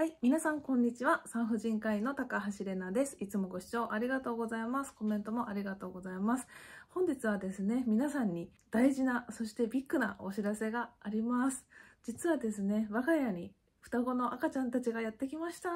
はい、皆さんこんにちは。産婦人科医の高橋玲奈です。いつもご視聴ありがとうございます。コメントもありがとうございます。本日はですね、皆さんに大事な、そしてビッグなお知らせがあります。実はですね、我が家に双子の赤ちゃんたちがやってきました。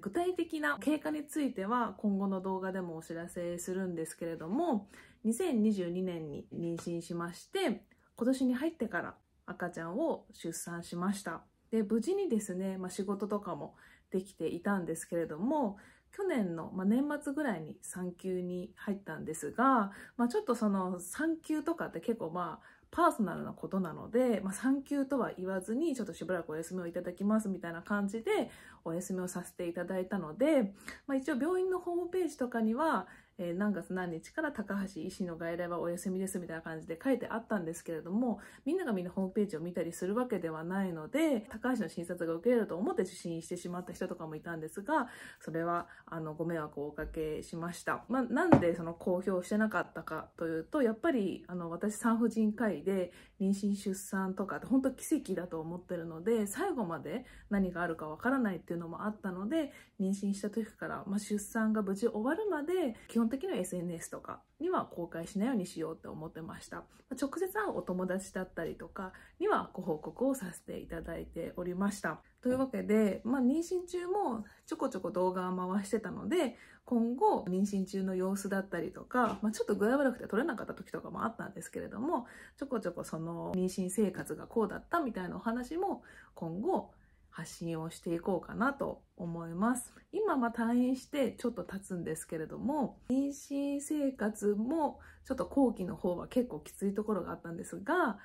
具体的な経過については今後の動画でもお知らせするんですけれども、2022年に妊娠しまして、今年に入ってから赤ちゃんを出産しました。で無事にですね、まあ、仕事とかもできていたんですけれども去年の、まあ、年末ぐらいに産休に入ったんですが、まあ、ちょっとその産休とかって結構まあパーソナルなことなので、まあ、産休とは言わずにちょっとしばらくお休みをいただきますみたいな感じでお休みをさせていただいたので、まあ、一応病院のホームページとかにはえー、何月何日から高橋医師の外来はお休みですみたいな感じで書いてあったんですけれども、みんながみんなホームページを見たりするわけではないので、高橋の診察が受けれると思って受診してしまった人とかもいたんですが、それは、あの、ご迷惑をおかけしました。まあ、なんでその公表してなかったかというと、やっぱり、あの、私産婦人科医で妊娠出産とかって本当奇跡だと思ってるので、最後まで何があるかわからないっていうのもあったので、妊娠した時から、まあ、出産が無事終わるまで、基本の時の SNS とかには公開しないようにしようって思ってました。直接会うお友達だったりとかにはご報告をさせていただいておりました。というわけで、まあ、妊娠中もちょこちょこ動画を回してたので、今後、妊娠中の様子だったりとか、まあ、ちょっと具合悪くて撮れなかった時とかもあったんですけれども、ちょこちょこその妊娠生活がこうだったみたいなお話も今後発信をしていこうかなと思います。今ま退院してちょっと経つんですけれども、妊娠生活もちょっと後期の方は結構きついところがあったんですが、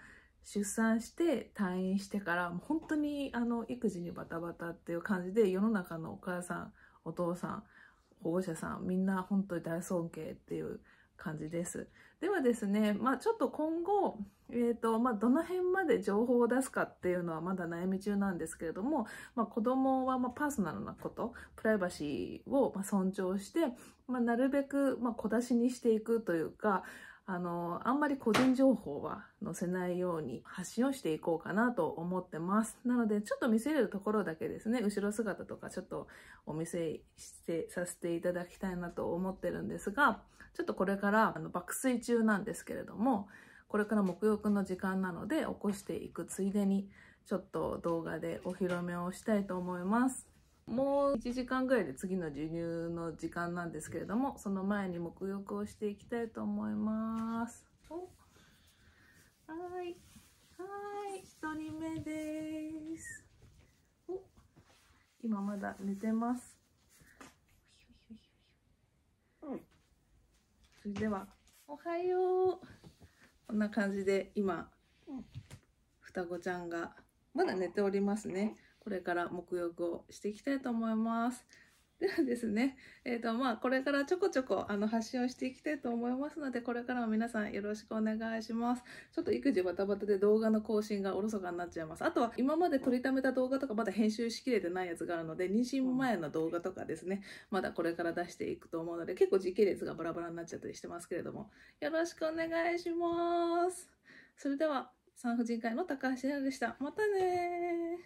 出産して退院してからもう本当にあの育児にバタバタっていう感じで世の中のお母さんお父さん保護者さんみんな本当に大尊敬っていう感じです。ではですね、まあ、ちょっと今後、えーとまあ、どの辺まで情報を出すかっていうのはまだ悩み中なんですけれども、まあ、子供はまパーソナルなことプライバシーをま尊重して、まなるべくま小出しにしていくというかあの、あんまり個人情報は載せないように発信をしていこうかなと思ってます。なので、ちょっと見せれるところだけですね、後ろ姿とかちょっとお見せしてさせていただきたいなと思ってるんですが、ちょっとこれからあの爆睡中なんですけれども、これからく浴の時間なので起こしていくついでに、ちょっと動画でお披露目をしたいと思います。もう1時間ぐらいで次の授乳の時間なんですけれどもその前に沐浴をしていきたいと思いますはいはい1人目です今まだ寝てますそれではおはようこんな感じで今双子ちゃんがまだ寝ておりますねこれから沐浴をしていきたいと思います。ではですね、えーとまあ、これからちょこちょこあの発信をしていきたいと思いますので、これからも皆さんよろしくお願いします。ちょっと育児バタバタで動画の更新がおろそかになっちゃいます。あとは今まで撮りためた動画とかまだ編集しきれてないやつがあるので、妊娠前の動画とかですね、まだこれから出していくと思うので、結構時系列がバラバラになっちゃったりしてますけれども、よろしくお願いします。それでは、産婦人科医の高橋玲でした。またね